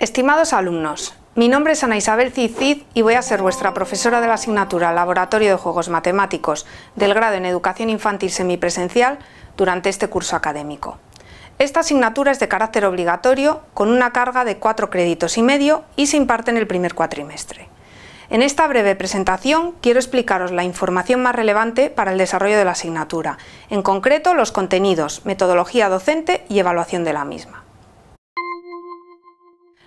Estimados alumnos, mi nombre es Ana Isabel Cid y voy a ser vuestra profesora de la asignatura Laboratorio de Juegos Matemáticos del grado en Educación Infantil Semipresencial durante este curso académico. Esta asignatura es de carácter obligatorio con una carga de cuatro créditos y medio y se imparte en el primer cuatrimestre. En esta breve presentación quiero explicaros la información más relevante para el desarrollo de la asignatura, en concreto los contenidos, metodología docente y evaluación de la misma.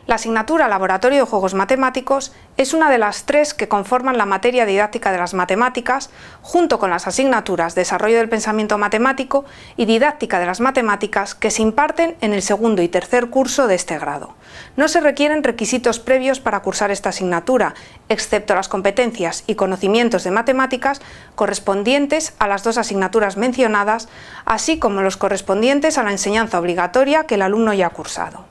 La asignatura Laboratorio de Juegos Matemáticos es una de las tres que conforman la materia didáctica de las matemáticas, junto con las asignaturas Desarrollo del Pensamiento Matemático y Didáctica de las Matemáticas que se imparten en el segundo y tercer curso de este grado. No se requieren requisitos previos para cursar esta asignatura, excepto las competencias y conocimientos de matemáticas correspondientes a las dos asignaturas mencionadas, así como los correspondientes a la enseñanza obligatoria que el alumno ya ha cursado.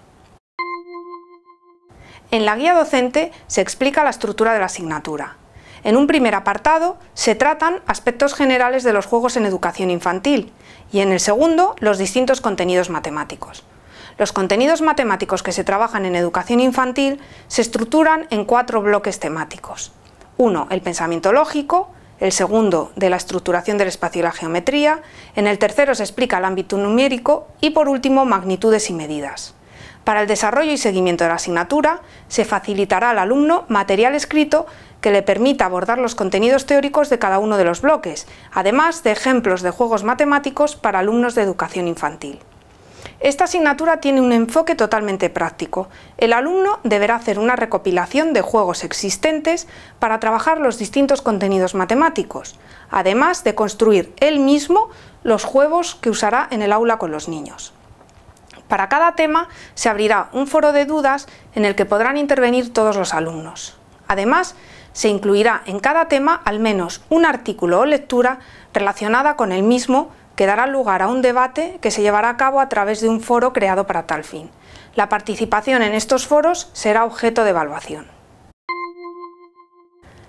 En la guía docente se explica la estructura de la asignatura. En un primer apartado se tratan aspectos generales de los juegos en educación infantil y en el segundo los distintos contenidos matemáticos. Los contenidos matemáticos que se trabajan en educación infantil se estructuran en cuatro bloques temáticos. Uno, el pensamiento lógico, el segundo de la estructuración del espacio y la geometría, en el tercero se explica el ámbito numérico y por último magnitudes y medidas. Para el desarrollo y seguimiento de la asignatura, se facilitará al alumno material escrito que le permita abordar los contenidos teóricos de cada uno de los bloques, además de ejemplos de juegos matemáticos para alumnos de educación infantil. Esta asignatura tiene un enfoque totalmente práctico. El alumno deberá hacer una recopilación de juegos existentes para trabajar los distintos contenidos matemáticos, además de construir él mismo los juegos que usará en el aula con los niños. Para cada tema se abrirá un foro de dudas en el que podrán intervenir todos los alumnos. Además, se incluirá en cada tema al menos un artículo o lectura relacionada con el mismo que dará lugar a un debate que se llevará a cabo a través de un foro creado para tal fin. La participación en estos foros será objeto de evaluación.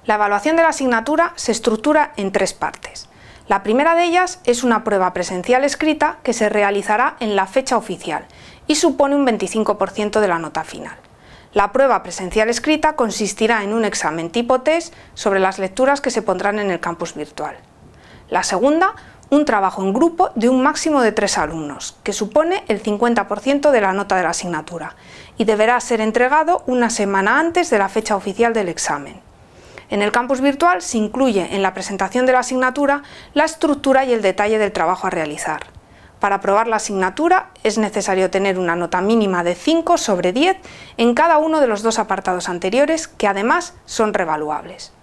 La evaluación de la asignatura se estructura en tres partes. La primera de ellas es una prueba presencial escrita que se realizará en la fecha oficial y supone un 25% de la nota final. La prueba presencial escrita consistirá en un examen tipo test sobre las lecturas que se pondrán en el campus virtual. La segunda, un trabajo en grupo de un máximo de tres alumnos, que supone el 50% de la nota de la asignatura, y deberá ser entregado una semana antes de la fecha oficial del examen. En el campus virtual se incluye en la presentación de la asignatura la estructura y el detalle del trabajo a realizar. Para aprobar la asignatura es necesario tener una nota mínima de 5 sobre 10 en cada uno de los dos apartados anteriores que además son revaluables.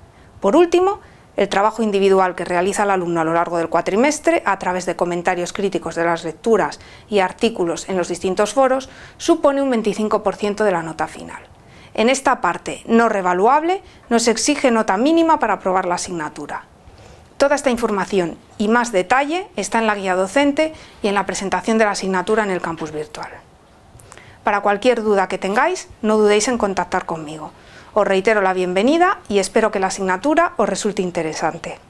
Por último, el trabajo individual que realiza el alumno a lo largo del cuatrimestre a través de comentarios críticos de las lecturas y artículos en los distintos foros supone un 25% de la nota final. En esta parte no revaluable nos exige nota mínima para aprobar la asignatura. Toda esta información y más detalle está en la guía docente y en la presentación de la asignatura en el campus virtual. Para cualquier duda que tengáis, no dudéis en contactar conmigo. Os reitero la bienvenida y espero que la asignatura os resulte interesante.